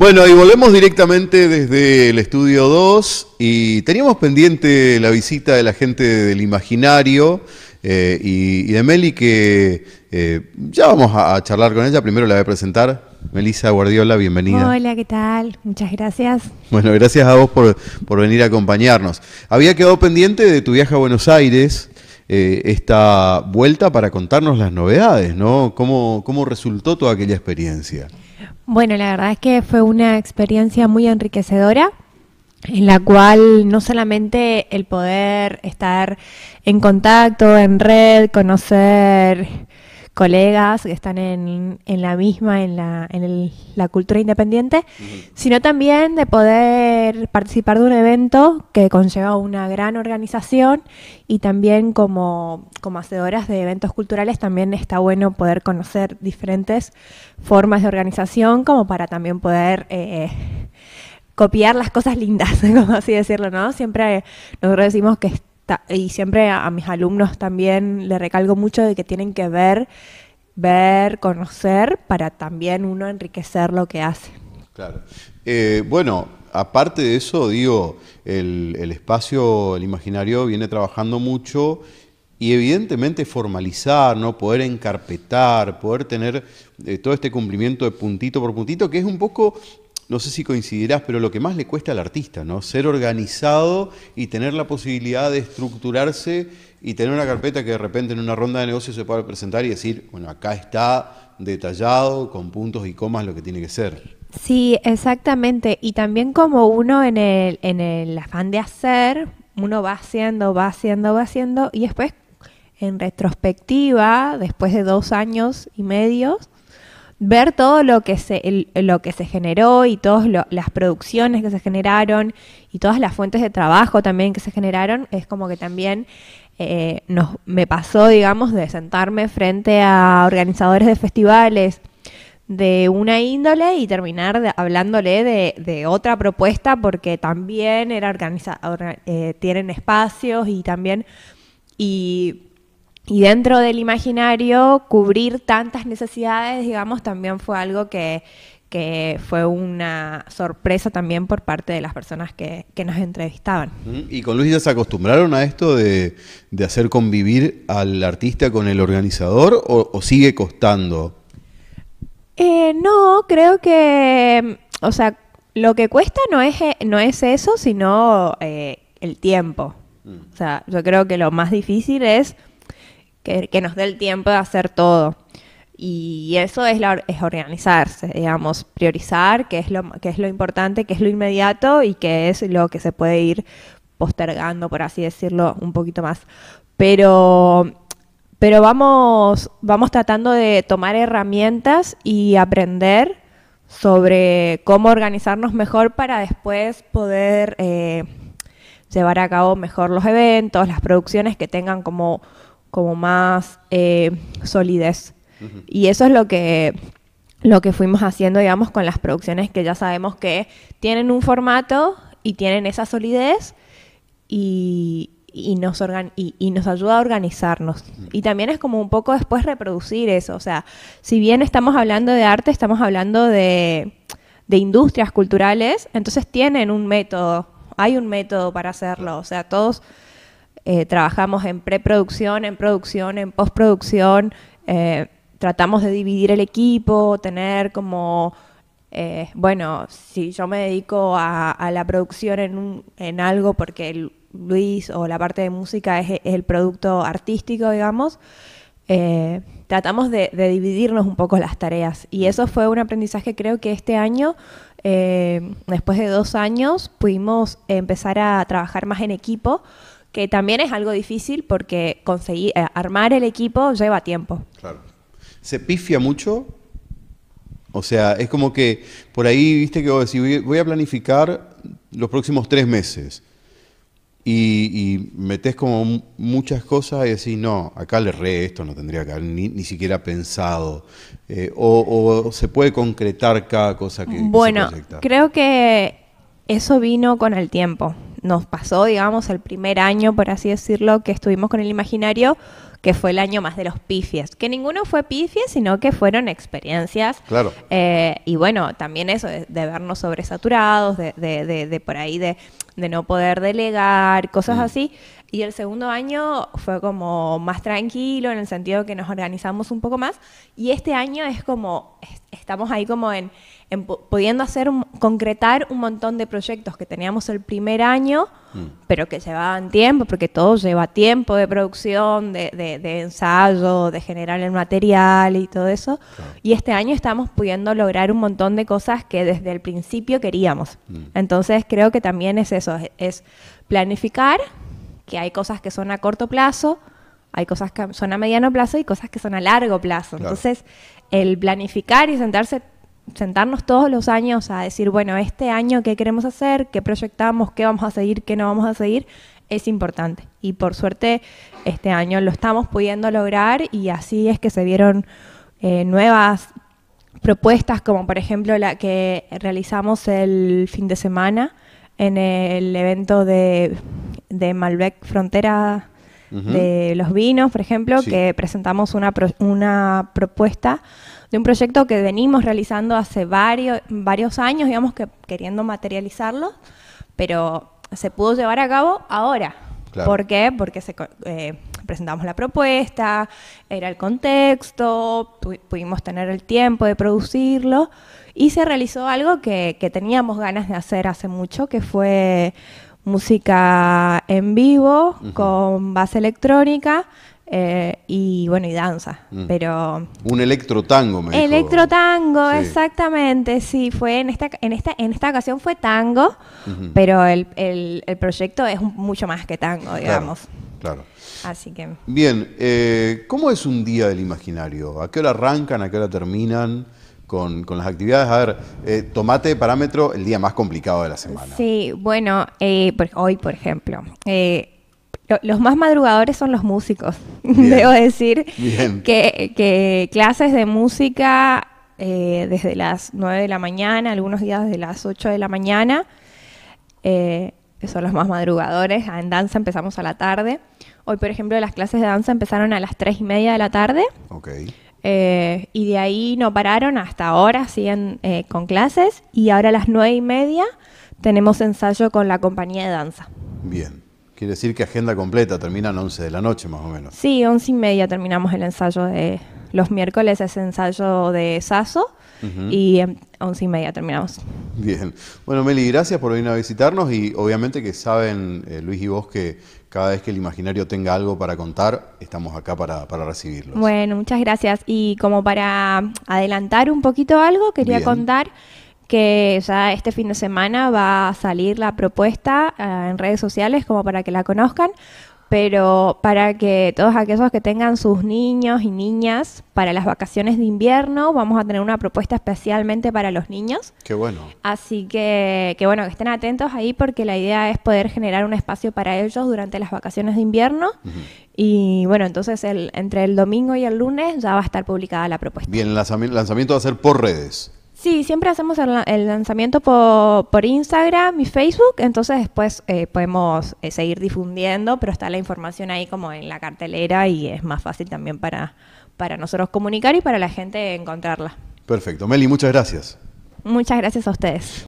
Bueno, y volvemos directamente desde el estudio 2 y teníamos pendiente la visita de la gente del imaginario eh, y, de Meli que eh, ya vamos a, charlar con ella, primero la voy a presentar. Melisa Guardiola, bienvenida. Hola, ¿qué tal? Muchas gracias. Bueno, gracias a vos por, venir a acompañarnos. Había quedado pendiente de tu viaje a Buenos Aires, eh, esta vuelta para contarnos las novedades, ¿no? ¿Cómo, cómo resultó toda aquella experiencia? Bueno, la verdad es que fue una experiencia muy enriquecedora en la cual no solamente el poder estar en contacto, en red, conocer colegas que están en, la misma, en la, en la cultura independiente, sino también de poder participar de un evento que conlleva una gran organización y también como, como hacedoras de eventos culturales también está bueno poder conocer diferentes formas de organización como para también poder... Eh, copiar las cosas lindas, como así decirlo, ¿no? Siempre nosotros decimos que y siempre a, mis alumnos también le recalco mucho de que tienen que ver, ver, conocer para también uno enriquecer lo que hace. Claro. Eh, bueno, aparte de eso, digo, el, espacio, el imaginario viene trabajando mucho y evidentemente formalizar, ¿no? poder encarpetar, poder tener eh, todo este cumplimiento de puntito por puntito, que es un poco no sé si coincidirás, pero lo que más le cuesta al artista, ¿no? Ser organizado y tener la posibilidad de estructurarse y tener una carpeta que de repente en una ronda de negocios se pueda presentar y decir, bueno, acá está detallado, con puntos y comas lo que tiene que ser. Sí, exactamente. Y también como uno en el, en el afán de hacer, uno va haciendo, va haciendo, va haciendo, y después, en retrospectiva, después de dos años y medio ver todo lo que se, lo que se generó y todas las producciones que se generaron y todas las fuentes de trabajo también que se generaron, es como que también eh, nos, me pasó, digamos, de sentarme frente a organizadores de festivales de una índole y terminar hablándole de, otra propuesta porque también era organiza, eh, tienen espacios y también... Y y dentro del imaginario cubrir tantas necesidades, digamos, también fue algo que, fue una sorpresa también por parte de las personas que, que nos entrevistaban. ¿Y con Luis ya se acostumbraron a esto de, hacer convivir al artista con el organizador o, sigue costando? Eh, no, creo que, mm, o sea, lo que cuesta no es, eh, no es eso, sino eh, el tiempo. Mm. O sea, yo creo que lo más difícil es que, nos dé el tiempo de hacer todo. Y eso es, la, es organizarse, digamos, priorizar qué es, lo, qué es lo importante, qué es lo inmediato y qué es lo que se puede ir postergando, por así decirlo, un poquito más. Pero, pero vamos, vamos tratando de tomar herramientas y aprender sobre cómo organizarnos mejor para después poder eh, llevar a cabo mejor los eventos, las producciones que tengan como como más eh, solidez. Y eso es lo que, lo que fuimos haciendo, digamos, con las producciones que ya sabemos que tienen un formato y tienen esa solidez y, nos, ayuda a organizarnos. Y también es como un poco después reproducir eso. O sea, si bien estamos hablando de arte, estamos hablando de, de industrias culturales, entonces tienen un método, hay un método para hacerlo. O sea, todos eh, trabajamos en preproducción, en producción, en postproducción. Eh, tratamos de dividir el equipo, tener como, eh, bueno, si yo me dedico a, la producción en, en algo porque Luis o la parte de música es, el producto artístico, digamos, tratamos de, dividirnos un poco las tareas. Y eso fue un aprendizaje creo que este año, después de dos años, pudimos empezar a trabajar más en equipo que también es algo difícil porque conseguir eh, armar el equipo lleva tiempo. Claro. ¿Se pifia mucho? O sea, es como que por ahí, viste que vos decís, voy a planificar los próximos tres meses y, metes como muchas cosas y decís, no, acá le re, esto no tendría que haber ni, siquiera pensado. Eh, o, se puede concretar cada cosa que... Bueno, creo que eso vino con el tiempo nos pasó, digamos, el primer año, por así decirlo, que estuvimos con el imaginario, que fue el año más de los pifies, que ninguno fue pifie, sino que fueron experiencias. Claro. Eh, y bueno, también eso, de, vernos sobresaturados, de, por ahí de, no poder delegar, cosas mm. así. Y el segundo año fue como más tranquilo, en el sentido que nos organizamos un poco más. Y este año es como, estamos ahí como en, pudiendo hacer, concretar un montón de proyectos que teníamos el primer año, mm. pero que llevaban tiempo, porque todo lleva tiempo de producción, de, de ensayo, de generar el material y todo eso. Y este año estamos pudiendo lograr un montón de cosas que desde el principio queríamos. Mm. Entonces creo que también es eso, es planificar, que hay cosas que son a corto plazo, hay cosas que son a mediano plazo y cosas que son a largo plazo. Entonces, el planificar y sentarse, sentarnos todos los años a decir, bueno, este año qué queremos hacer, qué proyectamos, qué vamos a seguir, qué no vamos a seguir, es importante. Y por suerte, este año lo estamos pudiendo lograr y así es que se vieron eh, nuevas propuestas, como por ejemplo la que realizamos el fin de semana en el evento de, de Malbec Frontera de los vinos, por ejemplo, que presentamos una, una propuesta de un proyecto que venimos realizando hace varios, varios años, digamos que queriendo materializarlo, pero se pudo llevar a cabo ahora. ¿Por qué? Porque se, eh, presentamos la propuesta, era el contexto, pudimos tener el tiempo de producirlo y se realizó algo que, que teníamos ganas de hacer hace mucho, que fue música en vivo con base electrónica eh, y bueno, y danza, mm. pero... Un electro-tango, me Electro-tango, exactamente, sí, fue en esta, en esta, en esta ocasión fue tango, pero el, el, proyecto es mucho más que tango, digamos. Claro. claro. Así que... Bien, eh, ¿cómo es un día del imaginario? ¿A qué hora arrancan? ¿A qué hora terminan? con, las actividades. A ver, eh, tomate de parámetro el día más complicado de la semana. Sí, bueno, eh, hoy, por ejemplo. Eh, los más madrugadores son los músicos, debo decir. Que, clases de música desde las 9 de la mañana, algunos días desde las 8 de la mañana, son los más madrugadores. En danza empezamos a la tarde. Hoy, por ejemplo, las clases de danza empezaron a las 3 y media de la tarde. Eh, y de ahí no pararon hasta ahora, siguen eh, con clases y ahora a las nueve y media tenemos ensayo con la compañía de danza. Bien, quiere decir que agenda completa, terminan once de la noche más o menos. Sí, once y media terminamos el ensayo de los miércoles, es ensayo de Saso y once y media terminamos. Bien, bueno Meli, gracias por venir a visitarnos y obviamente que saben eh, Luis y vos que cada vez que el imaginario tenga algo para contar, estamos acá para, para recibirlo. Bueno, muchas gracias. Y como para adelantar un poquito algo, quería contar que ya este fin de semana va a salir la propuesta eh, en redes sociales como para que la conozcan pero para que todos aquellos que tengan sus niños y niñas para las vacaciones de invierno, vamos a tener una propuesta especialmente para los niños. Qué bueno. Así que, que bueno, que estén atentos ahí porque la idea es poder generar un espacio para ellos durante las vacaciones de invierno. Y bueno, entonces el, entre el domingo y el lunes ya va a estar publicada la propuesta. Bien, el lanzamiento va a ser por redes. Sí, siempre hacemos el, lanzamiento por, por, Instagram y Facebook, entonces después eh, podemos eh, seguir difundiendo, pero está la información ahí como en la cartelera y es más fácil también para, para nosotros comunicar y para la gente encontrarla. Perfecto. Meli, muchas gracias. Muchas gracias a ustedes.